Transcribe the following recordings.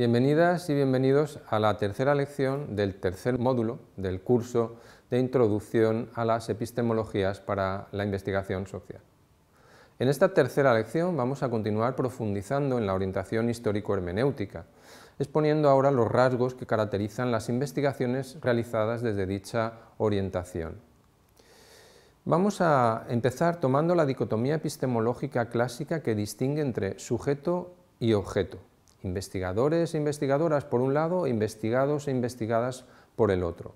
Bienvenidas y bienvenidos a la tercera lección del tercer módulo del curso de Introducción a las Epistemologías para la Investigación Social. En esta tercera lección vamos a continuar profundizando en la orientación histórico-hermenéutica, exponiendo ahora los rasgos que caracterizan las investigaciones realizadas desde dicha orientación. Vamos a empezar tomando la dicotomía epistemológica clásica que distingue entre sujeto y objeto investigadores e investigadoras por un lado, investigados e investigadas por el otro.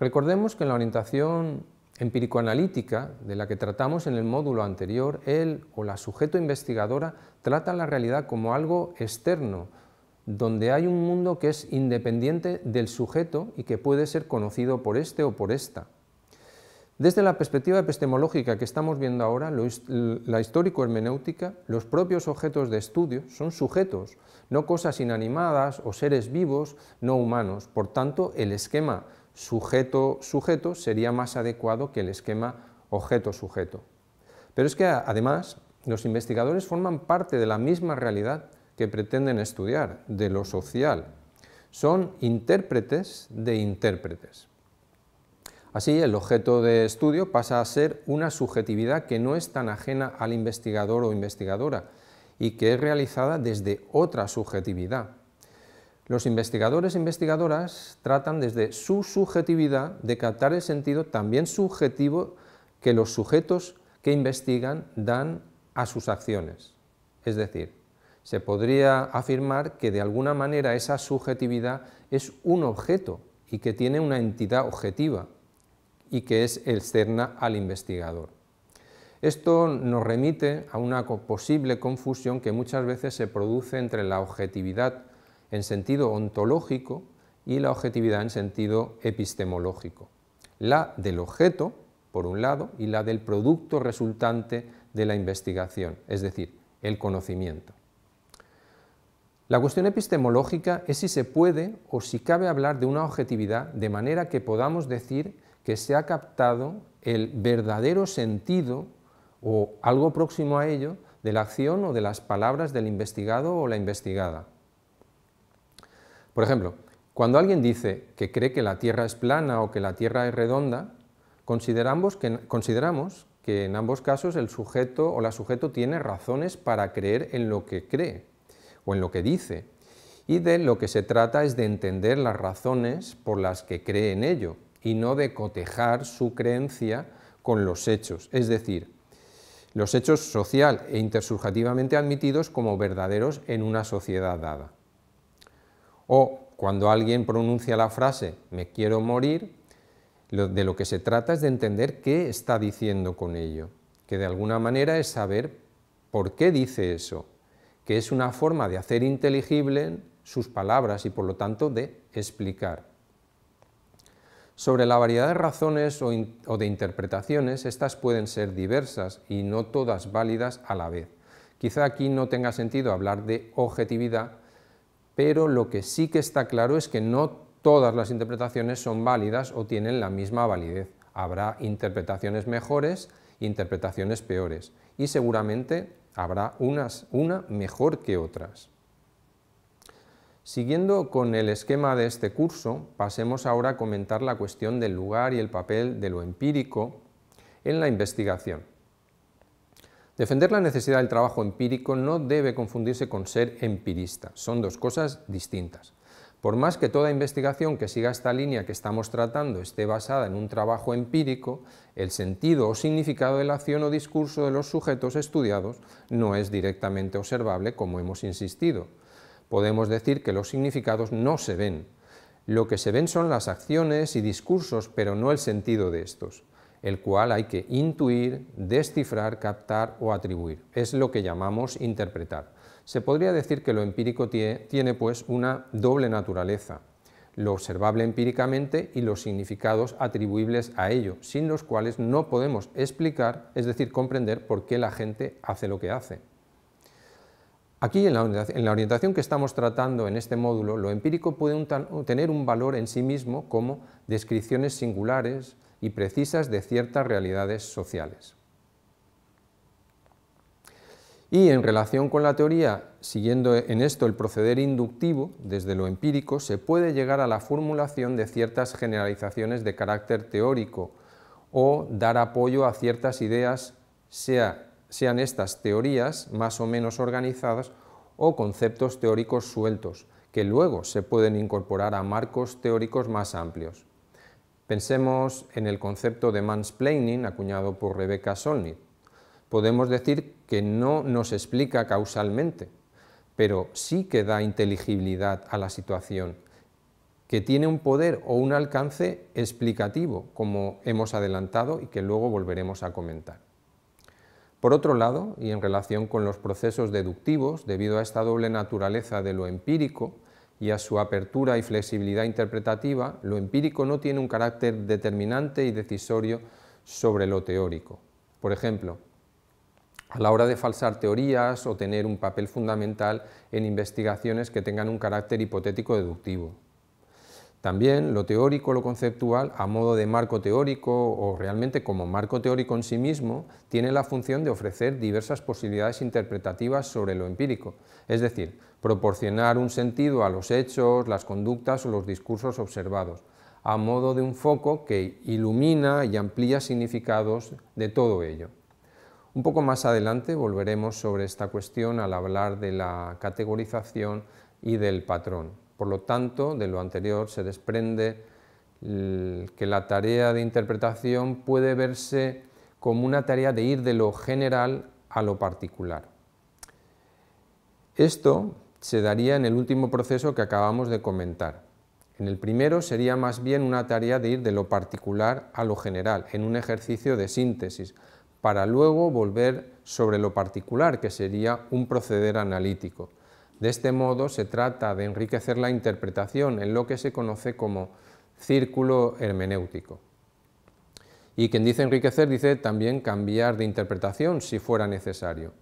Recordemos que en la orientación empírico-analítica de la que tratamos en el módulo anterior, él o la sujeto investigadora trata la realidad como algo externo, donde hay un mundo que es independiente del sujeto y que puede ser conocido por este o por esta. Desde la perspectiva epistemológica que estamos viendo ahora, la histórico-hermenéutica, los propios objetos de estudio son sujetos, no cosas inanimadas o seres vivos no humanos. Por tanto, el esquema sujeto-sujeto sería más adecuado que el esquema objeto-sujeto. Pero es que además los investigadores forman parte de la misma realidad que pretenden estudiar, de lo social. Son intérpretes de intérpretes. Así, el objeto de estudio pasa a ser una subjetividad que no es tan ajena al investigador o investigadora y que es realizada desde otra subjetividad. Los investigadores e investigadoras tratan desde su subjetividad de captar el sentido también subjetivo que los sujetos que investigan dan a sus acciones. Es decir, se podría afirmar que de alguna manera esa subjetividad es un objeto y que tiene una entidad objetiva, y que es externa al investigador. Esto nos remite a una posible confusión que muchas veces se produce entre la objetividad en sentido ontológico y la objetividad en sentido epistemológico. La del objeto, por un lado, y la del producto resultante de la investigación, es decir, el conocimiento. La cuestión epistemológica es si se puede o si cabe hablar de una objetividad de manera que podamos decir que se ha captado el verdadero sentido o algo próximo a ello de la acción o de las palabras del investigado o la investigada. Por ejemplo, cuando alguien dice que cree que la Tierra es plana o que la Tierra es redonda, consideramos que, consideramos que en ambos casos el sujeto o la sujeto tiene razones para creer en lo que cree o en lo que dice, y de lo que se trata es de entender las razones por las que cree en ello, y no de cotejar su creencia con los hechos, es decir, los hechos social e intersurjativamente admitidos como verdaderos en una sociedad dada. O cuando alguien pronuncia la frase me quiero morir, de lo que se trata es de entender qué está diciendo con ello, que de alguna manera es saber por qué dice eso, que es una forma de hacer inteligible sus palabras y por lo tanto de explicar. Sobre la variedad de razones o, de interpretaciones, estas pueden ser diversas y no todas válidas a la vez. Quizá aquí no tenga sentido hablar de objetividad, pero lo que sí que está claro es que no todas las interpretaciones son válidas o tienen la misma validez. Habrá interpretaciones mejores, interpretaciones peores y seguramente habrá una mejor que otras. Siguiendo con el esquema de este curso, pasemos ahora a comentar la cuestión del lugar y el papel de lo empírico en la investigación. Defender la necesidad del trabajo empírico no debe confundirse con ser empirista, son dos cosas distintas. Por más que toda investigación que siga esta línea que estamos tratando esté basada en un trabajo empírico, el sentido o significado de la acción o discurso de los sujetos estudiados no es directamente observable, como hemos insistido, podemos decir que los significados no se ven. Lo que se ven son las acciones y discursos, pero no el sentido de estos, el cual hay que intuir, descifrar, captar o atribuir. Es lo que llamamos interpretar. Se podría decir que lo empírico tiene pues una doble naturaleza, lo observable empíricamente y los significados atribuibles a ello, sin los cuales no podemos explicar, es decir, comprender por qué la gente hace lo que hace. Aquí, en la, orientación que estamos tratando en este módulo, lo empírico puede tener un valor en sí mismo como descripciones singulares y precisas de ciertas realidades sociales. Y en relación con la teoría, siguiendo en esto el proceder inductivo, desde lo empírico, se puede llegar a la formulación de ciertas generalizaciones de carácter teórico o dar apoyo a ciertas ideas, sea sean estas teorías más o menos organizadas o conceptos teóricos sueltos, que luego se pueden incorporar a marcos teóricos más amplios. Pensemos en el concepto de mansplaining acuñado por Rebecca Solnit. Podemos decir que no nos explica causalmente, pero sí que da inteligibilidad a la situación, que tiene un poder o un alcance explicativo, como hemos adelantado y que luego volveremos a comentar. Por otro lado, y en relación con los procesos deductivos, debido a esta doble naturaleza de lo empírico y a su apertura y flexibilidad interpretativa, lo empírico no tiene un carácter determinante y decisorio sobre lo teórico. Por ejemplo, a la hora de falsar teorías o tener un papel fundamental en investigaciones que tengan un carácter hipotético deductivo. También lo teórico, lo conceptual, a modo de marco teórico o realmente como marco teórico en sí mismo, tiene la función de ofrecer diversas posibilidades interpretativas sobre lo empírico, es decir, proporcionar un sentido a los hechos, las conductas o los discursos observados, a modo de un foco que ilumina y amplía significados de todo ello. Un poco más adelante volveremos sobre esta cuestión al hablar de la categorización y del patrón. Por lo tanto, de lo anterior se desprende que la tarea de interpretación puede verse como una tarea de ir de lo general a lo particular. Esto se daría en el último proceso que acabamos de comentar. En el primero sería más bien una tarea de ir de lo particular a lo general, en un ejercicio de síntesis, para luego volver sobre lo particular, que sería un proceder analítico. De este modo se trata de enriquecer la interpretación en lo que se conoce como círculo hermenéutico. Y quien dice enriquecer dice también cambiar de interpretación si fuera necesario.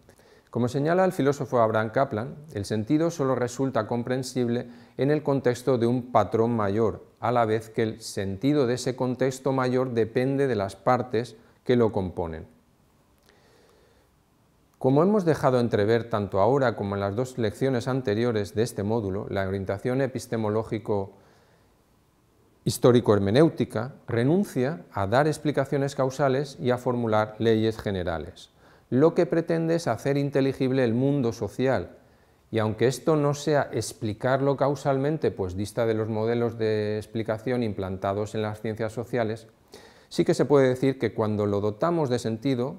Como señala el filósofo Abraham Kaplan, el sentido solo resulta comprensible en el contexto de un patrón mayor, a la vez que el sentido de ese contexto mayor depende de las partes que lo componen. Como hemos dejado entrever tanto ahora como en las dos lecciones anteriores de este módulo, la orientación epistemológico histórico-hermenéutica renuncia a dar explicaciones causales y a formular leyes generales. Lo que pretende es hacer inteligible el mundo social, y aunque esto no sea explicarlo causalmente, pues dista de los modelos de explicación implantados en las ciencias sociales, sí que se puede decir que cuando lo dotamos de sentido,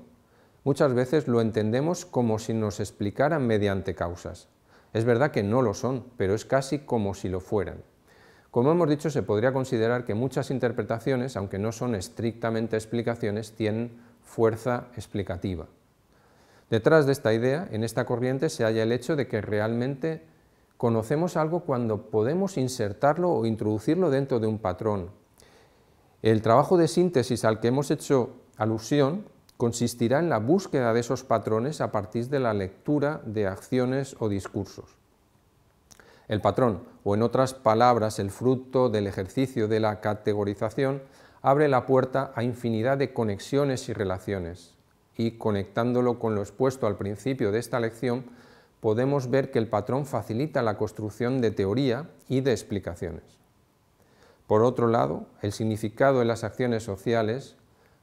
Muchas veces lo entendemos como si nos explicaran mediante causas. Es verdad que no lo son, pero es casi como si lo fueran. Como hemos dicho, se podría considerar que muchas interpretaciones, aunque no son estrictamente explicaciones, tienen fuerza explicativa. Detrás de esta idea, en esta corriente, se halla el hecho de que realmente conocemos algo cuando podemos insertarlo o introducirlo dentro de un patrón. El trabajo de síntesis al que hemos hecho alusión consistirá en la búsqueda de esos patrones a partir de la lectura de acciones o discursos. El patrón, o en otras palabras, el fruto del ejercicio de la categorización, abre la puerta a infinidad de conexiones y relaciones. Y conectándolo con lo expuesto al principio de esta lección, podemos ver que el patrón facilita la construcción de teoría y de explicaciones. Por otro lado, el significado de las acciones sociales,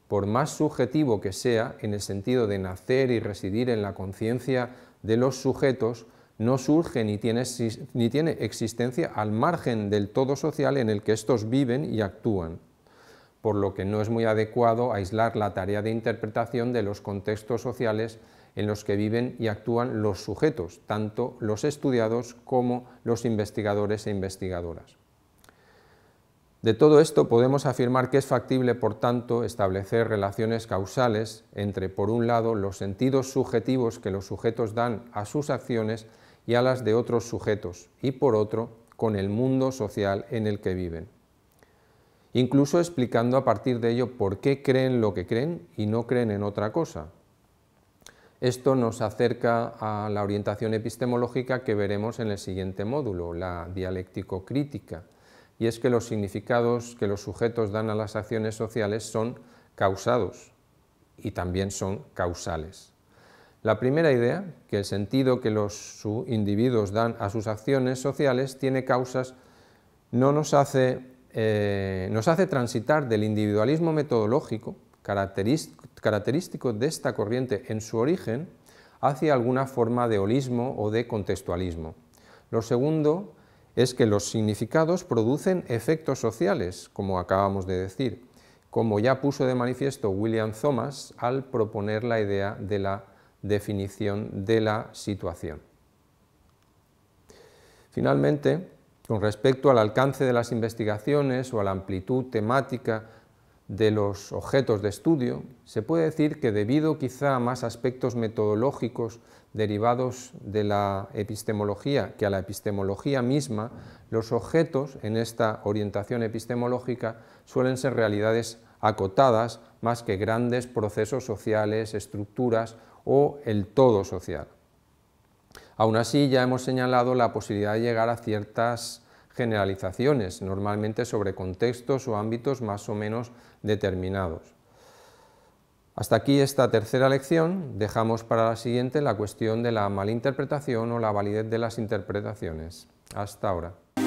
por más subjetivo que sea, en el sentido de nacer y residir en la conciencia de los sujetos, no surge ni tiene, ni tiene, existencia al margen del todo social en el que estos viven y actúan, por lo que no es muy adecuado aislar la tarea de interpretación de los contextos sociales en los que viven y actúan los sujetos, tanto los estudiados como los investigadores e investigadoras. De todo esto podemos afirmar que es factible, por tanto, establecer relaciones causales entre, por un lado, los sentidos subjetivos que los sujetos dan a sus acciones y a las de otros sujetos, y por otro, con el mundo social en el que viven. Incluso explicando a partir de ello por qué creen lo que creen y no creen en otra cosa. Esto nos acerca a la orientación epistemológica que veremos en el siguiente módulo, la dialéctico-crítica y es que los significados que los sujetos dan a las acciones sociales son causados y también son causales. La primera idea, que el sentido que los individuos dan a sus acciones sociales tiene causas, no nos hace, eh, nos hace transitar del individualismo metodológico, característico de esta corriente en su origen, hacia alguna forma de holismo o de contextualismo. Lo segundo es que los significados producen efectos sociales, como acabamos de decir, como ya puso de manifiesto William Thomas al proponer la idea de la definición de la situación. Finalmente, con respecto al alcance de las investigaciones o a la amplitud temática de los objetos de estudio, se puede decir que debido quizá a más aspectos metodológicos derivados de la epistemología que a la epistemología misma, los objetos en esta orientación epistemológica suelen ser realidades acotadas más que grandes procesos sociales, estructuras o el todo social. Aún así, ya hemos señalado la posibilidad de llegar a ciertas generalizaciones, normalmente sobre contextos o ámbitos más o menos determinados. Hasta aquí esta tercera lección, dejamos para la siguiente la cuestión de la malinterpretación o la validez de las interpretaciones. Hasta ahora.